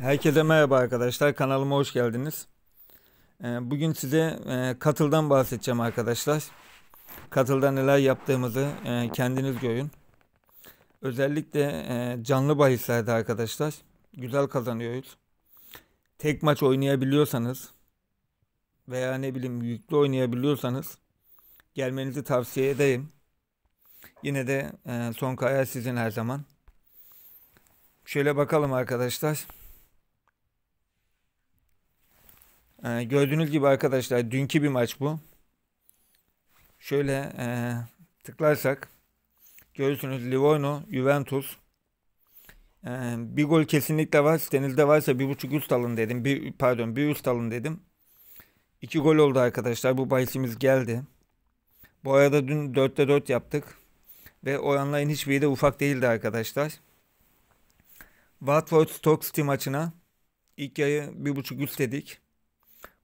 Herkese merhaba arkadaşlar. Kanalıma hoş geldiniz. Ee, bugün size e, katıldan bahsedeceğim arkadaşlar. Katı'da neler yaptığımızı e, kendiniz görün. Özellikle e, canlı bahislerde arkadaşlar güzel kazanıyoruz. Tek maç oynayabiliyorsanız veya ne bileyim yüklü oynayabiliyorsanız gelmenizi tavsiye edeyim. Yine de son karar sizin her zaman. Şöyle bakalım arkadaşlar. Ee, gördüğünüz gibi arkadaşlar dünkü bir maç bu. Şöyle e, tıklarsak görürsünüz Livorno, Juventus. Ee, bir gol kesinlikle var. Sitenizde varsa bir buçuk üst alın dedim. Bir, pardon bir üst alın dedim. İki gol oldu arkadaşlar. Bu bahisimiz geldi. Bu arada dün 4'te 4 yaptık. Ve oranların hiçbiri de ufak değildi arkadaşlar. Watford Stoke City maçına ilk yarı buçuk üst dedik.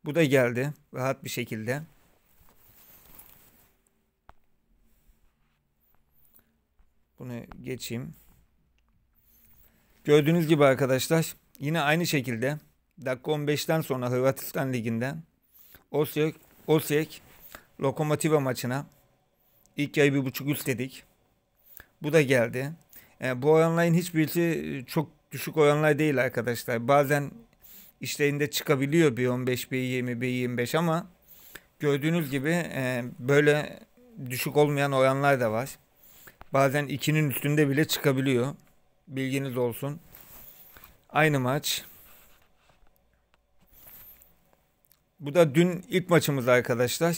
Bu da geldi rahat bir şekilde. Bunu geçeyim. Gördüğünüz gibi arkadaşlar yine aynı şekilde dakika 15'ten sonra Hırvatistan liginden Osijek, Osijek Lokomotiva maçına ilk ay bir buçuk üst dedik. Bu da geldi. Yani e, bu oranların hiçbirisi e, çok düşük oranlar değil arkadaşlar. Bazen işlerinde çıkabiliyor bir 15 bir 20 bir 25 ama gördüğünüz gibi e, böyle düşük olmayan oranlar da var. Bazen 2'nin üstünde bile çıkabiliyor. Bilginiz olsun. Aynı maç. Bu da dün ilk maçımız arkadaşlar.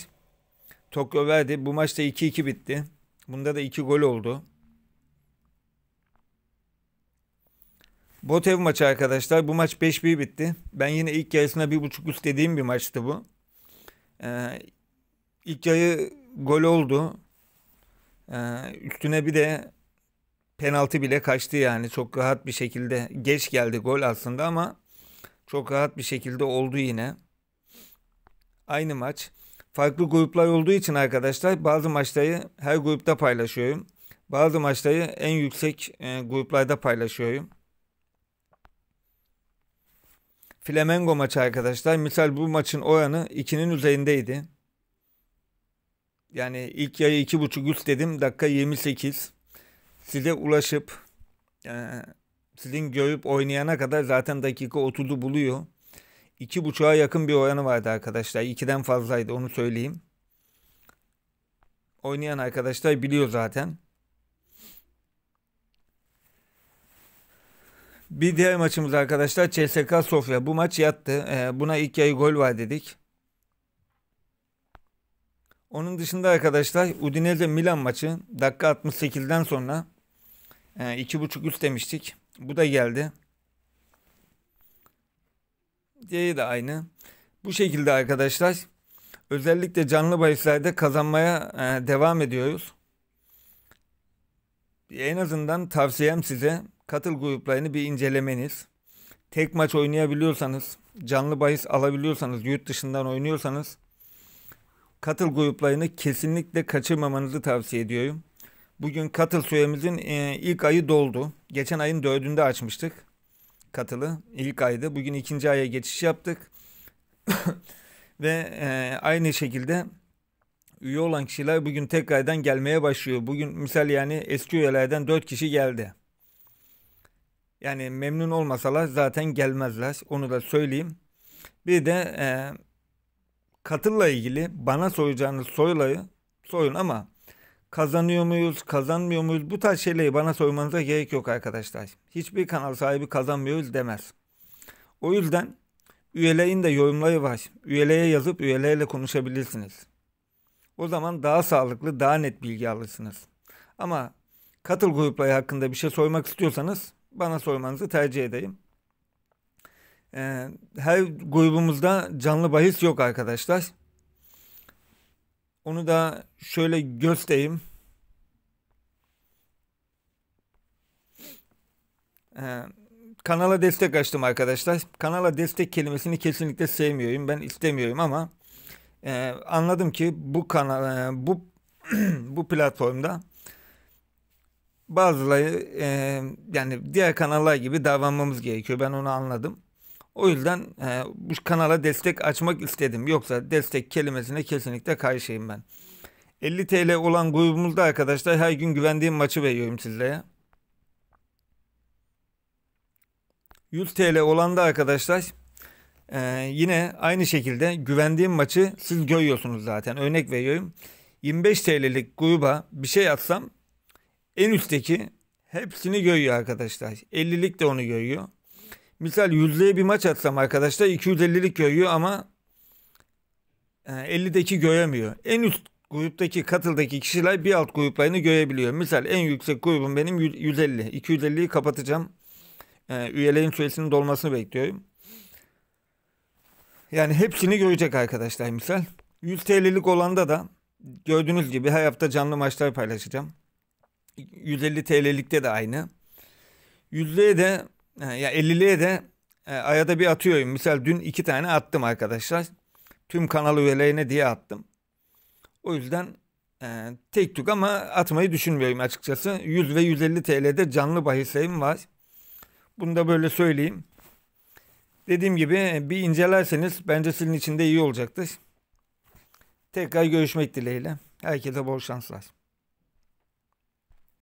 Tokyo verdi. Bu maçta 2-2 bitti. Bunda da 2 gol oldu. Botev maçı arkadaşlar. Bu maç 5-1 bitti. Ben yine ilk yarısına 1.5 üst dediğim bir maçtı bu. Ee, ilk yarı gol oldu. Ee, üstüne bir de penaltı bile kaçtı yani. Çok rahat bir şekilde. Geç geldi gol aslında ama çok rahat bir şekilde oldu yine. Aynı maç. Farklı gruplar olduğu için arkadaşlar bazı maçları her grupta paylaşıyorum. Bazı maçları en yüksek e, gruplarda paylaşıyorum. Flamengo maçı arkadaşlar. Misal bu maçın oranı 2'nin üzerindeydi. Yani ilk yarı 2.5 üst dedim. Dakika 28. Size ulaşıp e, sizin görüp oynayana kadar zaten dakika 30'u buluyor. 2.5'a yakın bir oranı vardı arkadaşlar. 2'den fazlaydı onu söyleyeyim. Oynayan arkadaşlar biliyor zaten. Bir diğer maçımız arkadaşlar CSK Sofya. Bu maç yattı. Ee, buna ilk yarı gol var dedik. Onun dışında arkadaşlar Udinese Milan maçı dakika 68'den sonra e, iki buçuk üst demiştik. Bu da geldi. Diğeri de aynı. Bu şekilde arkadaşlar özellikle canlı bahislerde kazanmaya ee, devam ediyoruz en azından tavsiyem size katıl gruplarını bir incelemeniz. Tek maç oynayabiliyorsanız, canlı bahis alabiliyorsanız, yurt dışından oynuyorsanız katıl gruplarını kesinlikle kaçırmamanızı tavsiye ediyorum. Bugün katıl süremizin e, ilk ayı doldu. Geçen ayın dördünde açmıştık katılı. ilk ayda. Bugün ikinci aya geçiş yaptık. Ve e, aynı şekilde üye olan kişiler bugün tekrardan gelmeye başlıyor. Bugün misal yani eski üyelerden 4 kişi geldi. Yani memnun olmasalar zaten gelmezler. Onu da söyleyeyim. Bir de e, katılla ilgili bana soracağınız soruları soyun ama kazanıyor muyuz, kazanmıyor muyuz bu tarz şeyleri bana sormanıza gerek yok arkadaşlar. Hiçbir kanal sahibi kazanmıyoruz demez. O yüzden üyelerin de yorumları var. Üyelere yazıp üyelerle konuşabilirsiniz. O zaman daha sağlıklı, daha net bilgi alırsınız. Ama katıl grupları hakkında bir şey sormak istiyorsanız bana sormanızı tercih edeyim. Ee, her grubumuzda canlı bahis yok arkadaşlar. Onu da şöyle göstereyim. Ee, kanala destek açtım arkadaşlar. Kanala destek kelimesini kesinlikle sevmiyorum. Ben istemiyorum ama e, anladım ki bu kanal e, bu bu platformda bazıları e, yani diğer kanallar gibi davranmamız gerekiyor. Ben onu anladım. O yüzden e, bu kanala destek açmak istedim. Yoksa destek kelimesine kesinlikle karşıyım ben. 50 TL olan grubumuzda arkadaşlar her gün güvendiğim maçı veriyorum sizlere. 100 TL olan da arkadaşlar ee, yine aynı şekilde güvendiğim maçı siz görüyorsunuz zaten. Örnek veriyorum. 25 TL'lik gruba bir şey atsam en üstteki hepsini görüyor arkadaşlar. 50'lik de onu görüyor. Misal yüzlüğe bir maç atsam arkadaşlar 250'lik görüyor ama 50'deki e, göremiyor. En üst gruptaki katıldaki kişiler bir alt gruplarını görebiliyor. Misal en yüksek grubum benim 150. 250'yi kapatacağım. E, üyelerin süresinin dolmasını bekliyorum. Yani hepsini görecek arkadaşlar misal. 100 TL'lik olanda da gördüğünüz gibi her hafta canlı maçlar paylaşacağım. 150 TL'likte de aynı. 100'lüye de e, ya 50'liye de e, arada bir atıyorum. Misal dün iki tane attım arkadaşlar. Tüm kanal üyelerine diye attım. O yüzden e, tek tük ama atmayı düşünmüyorum açıkçası. 100 ve 150 TL'de canlı bahislerim var. Bunu da böyle söyleyeyim. Dediğim gibi e, bir incelerseniz bence sizin için de iyi olacaktır. Tekrar görüşmek dileğiyle. Herkese bol şanslar.